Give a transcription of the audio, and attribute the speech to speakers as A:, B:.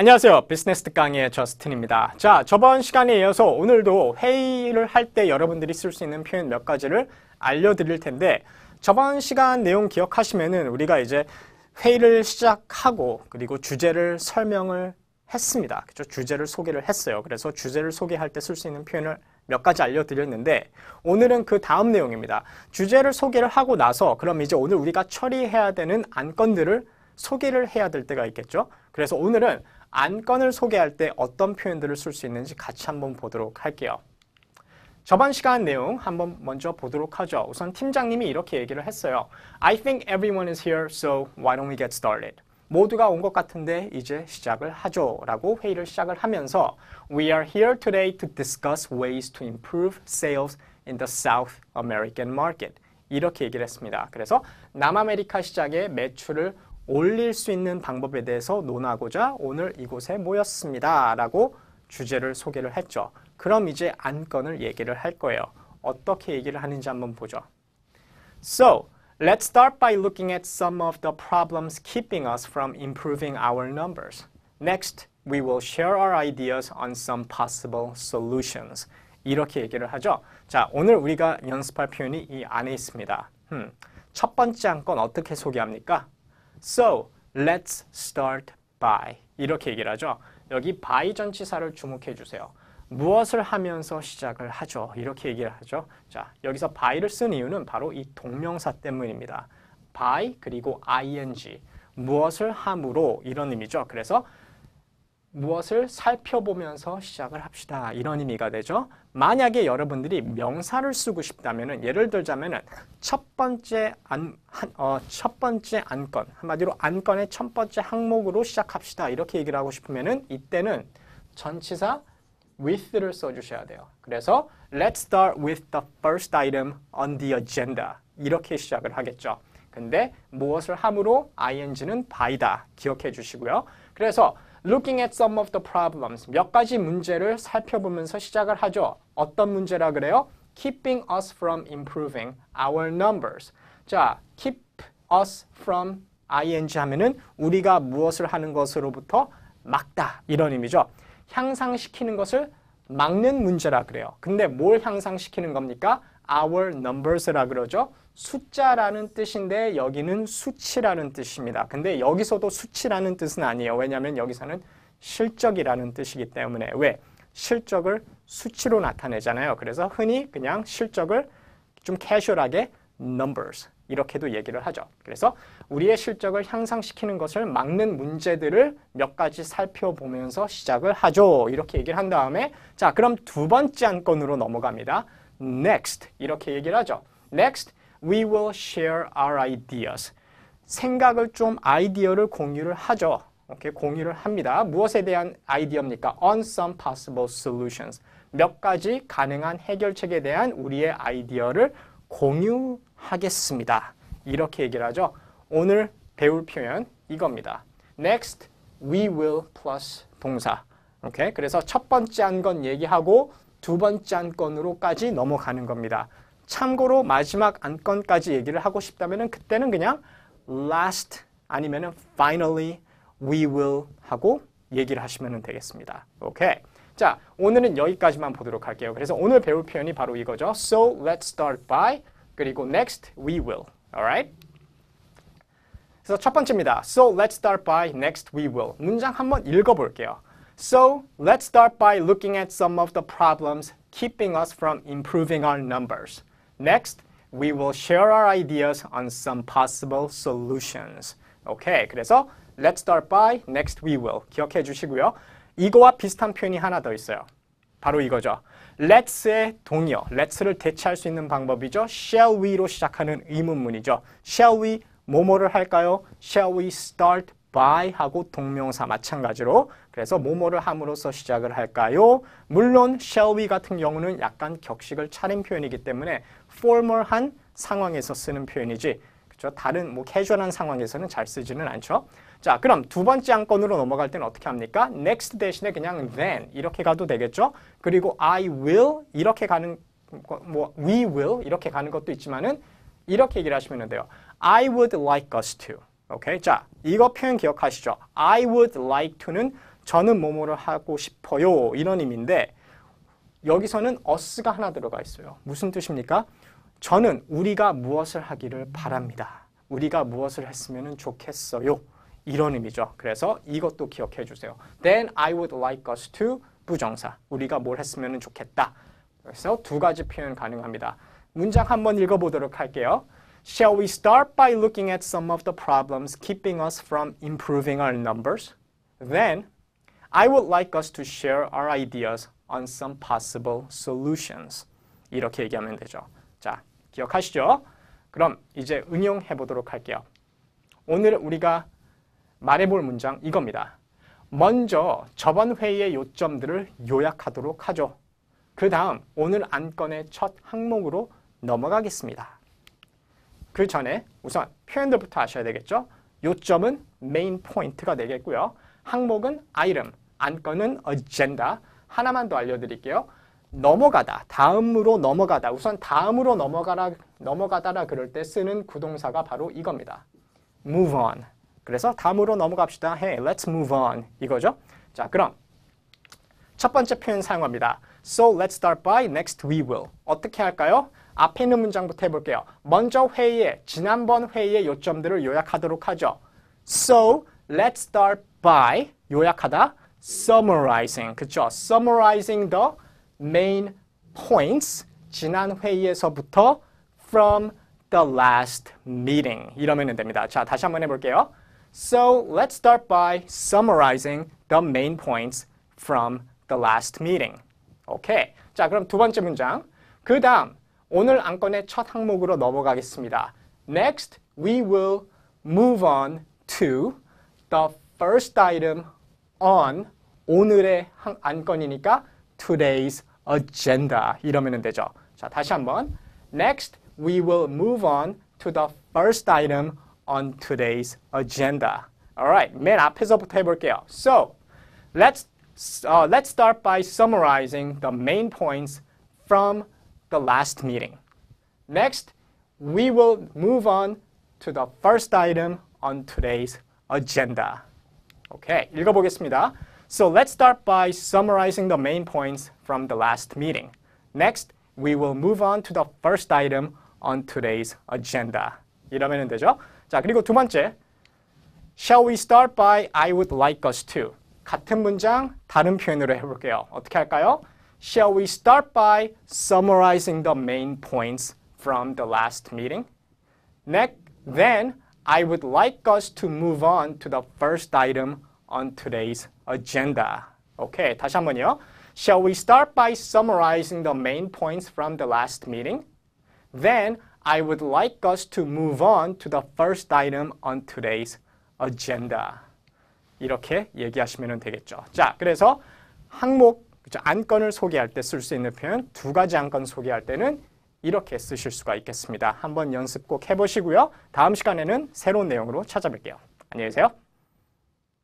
A: 안녕하세요. 비즈니스 특 강의 저스틴입니다. 자, 저번 시간에 이어서 오늘도 회의를 할 때 여러분들이 쓸 수 있는 표현 몇 가지를 알려드릴 텐데 저번 시간 내용 기억하시면은 우리가 이제 회의를 시작하고 그리고 주제를 설명을 했습니다. 그죠? 주제를 소개를 했어요. 그래서 주제를 소개할 때 쓸 수 있는 표현을 몇 가지 알려드렸는데 오늘은 그 다음 내용입니다. 주제를 소개를 하고 나서 그럼 이제 오늘 우리가 처리해야 되는 안건들을 소개를 해야 될 때가 있겠죠. 그래서 오늘은 안건을 소개할 때 어떤 표현들을 쓸 수 있는지 같이 한번 보도록 할게요. 저번 시간 내용 한번 먼저 보도록 하죠. 우선 팀장님이 이렇게 얘기를 했어요. I think everyone is here, so why don't we get started? 모두가 온 것 같은데 이제 시작을 하죠. 라고 회의를 시작을 하면서 We are here today to discuss ways to improve sales in the South American market. 이렇게 얘기를 했습니다. 그래서 남아메리카 시장의 매출을 올릴 수 있는 방법에 대해서 논하고자 오늘 이곳에 모였습니다. 라고 주제를 소개를 했죠. 그럼 이제 안건을 얘기를 할 거예요. 어떻게 얘기를 하는지 한번 보죠. So, let's start by looking at some of the problems keeping us from improving our numbers. Next, we will share our ideas on some possible solutions. 이렇게 얘기를 하죠. 자, 오늘 우리가 연습할 표현이 이 안에 있습니다. 음, 첫 번째 안건 어떻게 소개합니까? So, let's start by 이렇게 얘기를 하죠. 여기 by 전치사를 주목해 주세요. 무엇을 하면서 시작을 하죠. 이렇게 얘기를 하죠. 자, 여기서 by를 쓴 이유는 바로 이 동명사 때문입니다. by 그리고 ing 무엇을 함으로 이런 의미죠. 그래서 무엇을 살펴보면서 시작을 합시다. 이런 의미가 되죠. 만약에 여러분들이 명사를 쓰고 싶다면 예를 들자면 첫 번째 안, 한, 어, 첫 번째 안건, 한마디로 안건의 첫 번째 항목으로 시작합시다. 이렇게 얘기를 하고 싶으면 이때는 전치사 with를 써주셔야 돼요. 그래서 let's start with the first item on the agenda 이렇게 시작을 하겠죠. 근데 무엇을 함으로 ing는 by다 기억해 주시고요. 그래서 looking at some of the problems. 몇 가지 문제를 살펴보면서 시작을 하죠. 어떤 문제라 그래요? keeping us from improving our numbers. 자, keep us from ing 하면은 우리가 무엇을 하는 것으로부터 막다 이런 의미죠. 향상시키는 것을 막는 문제라 그래요. 근데 뭘 향상시키는 겁니까? our numbers라 그러죠. 숫자라는 뜻인데 여기는 수치라는 뜻입니다. 근데 여기서도 수치라는 뜻은 아니에요. 왜냐하면 여기서는 실적이라는 뜻이기 때문에 왜? 실적을 수치로 나타내잖아요. 그래서 흔히 그냥 실적을 좀 캐주얼하게 numbers 이렇게도 얘기를 하죠. 그래서 우리의 실적을 향상시키는 것을 막는 문제들을 몇 가지 살펴보면서 시작을 하죠. 이렇게 얘기를 한 다음에 자 그럼 두 번째 안건으로 넘어갑니다. next 이렇게 얘기를 하죠. next we will share our ideas. 생각을 좀 아이디어를 공유를 하죠. 이렇게 공유를 합니다. 무엇에 대한 아이디어입니까? On some possible solutions. 몇 가지 가능한 해결책에 대한 우리의 아이디어를 공유하겠습니다. 이렇게 얘기를 하죠. 오늘 배울 표현 이겁니다. Next, we will plus 동사. 오케이? 그래서 첫 번째 한 건 얘기하고 두 번째 한 건으로까지 넘어가는 겁니다. 참고로 마지막 안건까지 얘기를 하고 싶다면 그때는 그냥 last 아니면 finally we will 하고 얘기를 하시면 되겠습니다. 오케이. 자, 오늘은 여기까지만 보도록 할게요. 그래서 오늘 배울 표현이 바로 이거죠. So let's start by 그리고 next we will. Alright? 그래서 첫 번째입니다. So let's start by next we will. 문장 한번 읽어볼게요. So let's start by looking at some of the problems keeping us from improving our numbers. Next, we will share our ideas on some possible solutions. Okay, 그래서 let's start by, next we will 기억해 주시고요. 이거와 비슷한 표현이 하나 더 있어요. 바로 이거죠. let's의 동의어, let's를 대체할 수 있는 방법이죠. shall we로 시작하는 의문문이죠. shall we 뭐뭐를 할까요? shall we start by하고 동명사 마찬가지로 그래서 뭐뭐를 함으로써 시작을 할까요? 물론 shall we 같은 경우는 약간 격식을 차린 표현이기 때문에 formal한 상황에서 쓰는 표현이지 그렇죠? 다른 뭐 c a s u a l 한 상황에서는 잘 쓰지는 않죠. 자, 그럼 두 번째 안건으로 넘어갈 때는 어떻게 합니까? next 대신에 그냥 then 이렇게 가도 되겠죠? 그리고 I will 이렇게 가는 뭐 we will 이렇게 가는 것도 있지만은 이렇게 얘기를 하시면 돼요. I would like us to 오케이. 자, 이거 표현 기억하시죠? I would like to는 저는 뭐뭐를 하고 싶어요. 이런 의미인데 여기서는 us가 하나 들어가 있어요. 무슨 뜻입니까? 저는 우리가 무엇을 하기를 바랍니다. 우리가 무엇을 했으면 좋겠어요. 이런 의미죠. 그래서 이것도 기억해 주세요. Then I would like us to 부정사. 우리가 뭘 했으면 좋겠다. 그래서 두 가지 표현 가능합니다. 문장 한번 읽어보도록 할게요. Shall we start by looking at some of the problems keeping us from improving our numbers? Then, I would like us to share our ideas on some possible solutions. 이렇게 얘기하면 되죠. 자, 기억하시죠? 그럼 이제 응용해 보도록 할게요. 오늘 우리가 말해 볼 문장 이겁니다. 먼저 저번 회의의 요점들을 요약하도록 하죠. 그 다음 오늘 안건의 첫 항목으로 넘어가겠습니다. 그 전에 우선 표현들부터 아셔야 되겠죠. 요점은 메인 포인트가 되겠고요. 항목은 아이름, 안건은 어젠다. 하나만 더 알려드릴게요. 넘어가다, 다음으로 넘어가다, 우선 다음으로 넘어가라, 넘어가다라 그럴 때 쓰는 구동사가 바로 이겁니다. move on. 그래서 다음으로 넘어갑시다. Hey, let's move on. 이거죠? 자, 그럼 첫 번째 표현 사용합니다. So let's start by, next we will. 어떻게 할까요? 앞에 있는 문장부터 해볼게요. 먼저 회의에, 지난번 회의의 요점들을 요약하도록 하죠. So, let's start by, 요약하다, summarizing, 그쵸? summarizing the main points, 지난 회의에서부터 from the last meeting, 이러면 됩니다. 자, 다시 한번 해볼게요. So, let's start by summarizing the main points from the last meeting. 오케이. Okay. 자, 그럼 두 번째 문장. 그 다음, 오늘 안건의 첫 항목으로 넘어가겠습니다. Next, we will move on to the first item on 오늘의 안건이니까 today's agenda 이러면 되죠. 자, 다시 한번. Next, we will move on to the first item on today's agenda. Alright, 맨 앞에서부터 해볼게요. So, let's, uh, let's start by summarizing the main points from the last meeting. Next, we will move on to the first item on today's agenda. Okay, 읽어보겠습니다. So let's start by summarizing the main points from the last meeting. Next, we will move on to the first item on today's agenda. 이러면 되죠. 자, 그리고 두 번째. Shall we start by I would like us to? 같은 문장 다른 표현으로 해볼게요. 어떻게 할까요? Shall we start by summarizing the main points from the last meeting? Next, then, I would like us to move on to the first item on today's agenda. Okay, 다시 번요. Shall we start by summarizing the main points from the last meeting? Then, I would like us to move on to the first item on today's agenda. 이렇게 얘기하시면 되겠죠. 자, 그래서 항목 그죠? 렇 안건을 소개할 때 쓸 수 있는 표현 두 가지 안건 소개할 때는 이렇게 쓰실 수가 있겠습니다. 한번 연습 꼭 해보시고요. 다음 시간에는 새로운 내용으로 찾아뵐게요. 안녕히 계세요.